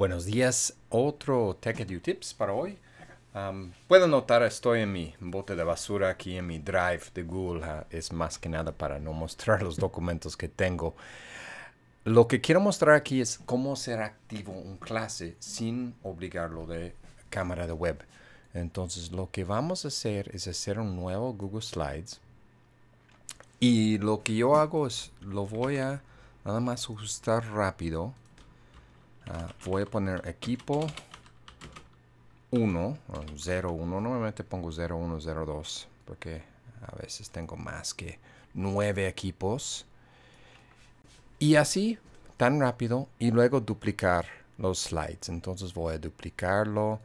Buenos días, otro Tech Edu Tips para hoy. puedo notar, estoy en mi bote de basura aquí en mi drive de Google. Ah, es más que nada para no mostrar los documentos que tengo. Lo que quiero mostrar aquí es cómo ser activo un clase sin obligarlo de cámara de web. Entonces lo que vamos a hacer es hacer un nuevo Google Slides. Y lo que yo hago es lo voy a nada más ajustar rápido Ah, voy a poner equipo 1, 0, 1. Normalmente pongo 0, 1, 0, 2. Porque a veces tengo más que 9 equipos. Y así, tan rápido. Y luego duplicar los slides. Entonces voy a duplicarlo.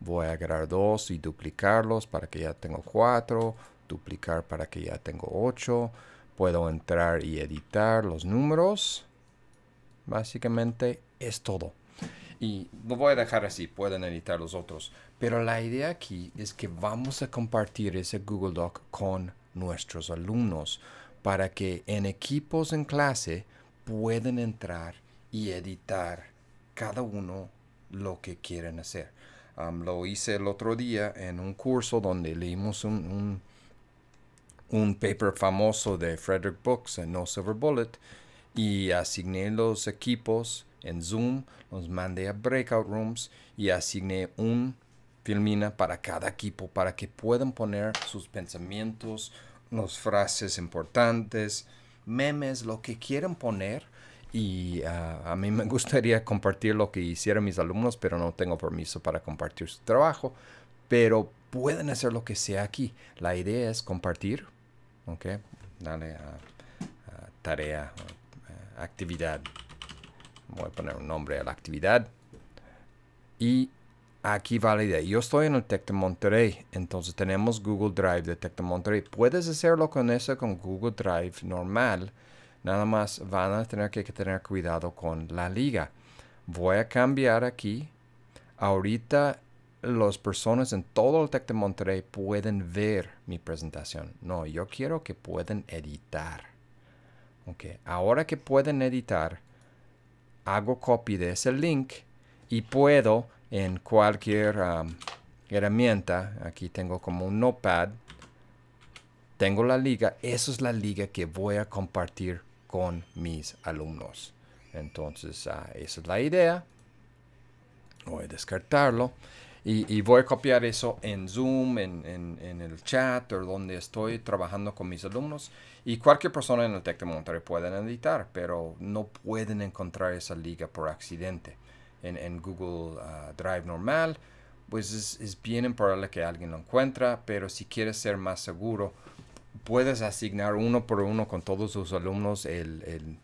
Voy a agarrar dos y duplicarlos para que ya tengo 4. Duplicar para que ya tengo 8. Puedo entrar y editar los números. Básicamente es todo. Y lo voy a dejar así, pueden editar los otros. Pero la idea aquí es que vamos a compartir ese Google Doc con nuestros alumnos para que en equipos en clase pueden entrar y editar cada uno lo que quieren hacer. lo hice el otro día en un curso donde leímos un, un, un paper famoso de Frederick Books en No Silver Bullet y asigné los equipos en Zoom, los mandé a breakout rooms y asigné un filmina para cada equipo para que puedan poner sus pensamientos, las frases importantes, memes, lo que quieran poner. Y ah, a mí me gustaría compartir lo que hicieron mis alumnos, pero no tengo permiso para compartir su trabajo. Pero pueden hacer lo que sea aquí. La idea es compartir. Ok, dale a, tarea, actividad voy a poner un nombre a la actividad. Y aquí idea. Yo estoy en el Tec de Monterrey, entonces tenemos Google Drive de Tec de Monterrey. Puedes hacerlo con eso, con Google Drive normal. Nada más van a tener que tener cuidado con la liga. Voy a cambiar aquí. Ahorita las personas en todo el Tec de Monterrey pueden ver mi presentación. No, yo quiero que puedan editar. Ok, ahora que pueden editar, hago copy de ese link y puedo en cualquier herramienta, aquí tengo como un notepad, tengo la liga, eso es la liga que voy a compartir con mis alumnos. Entonces, ah, esa es la idea. Voy a descartarlo. Y, voy a copiar eso en Zoom, en, en, el chat, o donde estoy trabajando con mis alumnos. Y cualquier persona en el TEC de Monterrey pueden editar, pero no pueden encontrar esa liga por accidente. En, Google ah, Drive normal, pues es, bien improbable que alguien lo encuentre, pero si quieres ser más seguro, puedes asignar uno por uno con todos tus alumnos el,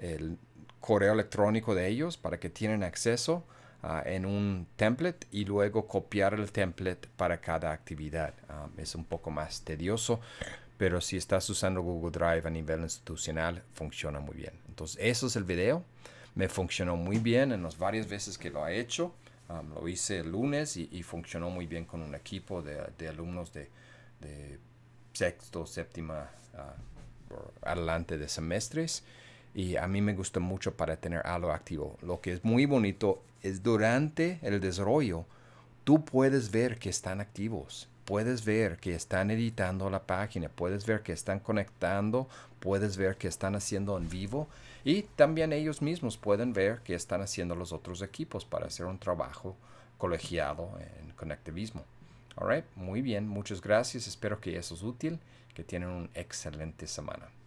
el correo electrónico de ellos para que tienen acceso Ah, en un template y luego copiar el template para cada actividad. Ah, es un poco más tedioso, pero si estás usando Google Drive a nivel institucional, funciona muy bien. Entonces, eso es el video. Me funcionó muy bien en las varias veces que lo he hecho. Ah, lo hice el lunes y, funcionó muy bien con un equipo de, de alumnos de, sexto, séptima, adelante de semestres y a mí me gusta mucho para tener algo activo. Lo que es muy bonito es durante el desarrollo, tú puedes ver que están activos, puedes ver que están editando la página, puedes ver que están conectando, puedes ver que están haciendo en vivo y también ellos mismos pueden ver que están haciendo los otros equipos para hacer un trabajo colegiado en conectivismo. All muy bien, muchas gracias, espero que eso es útil, que tienen una excelente semana.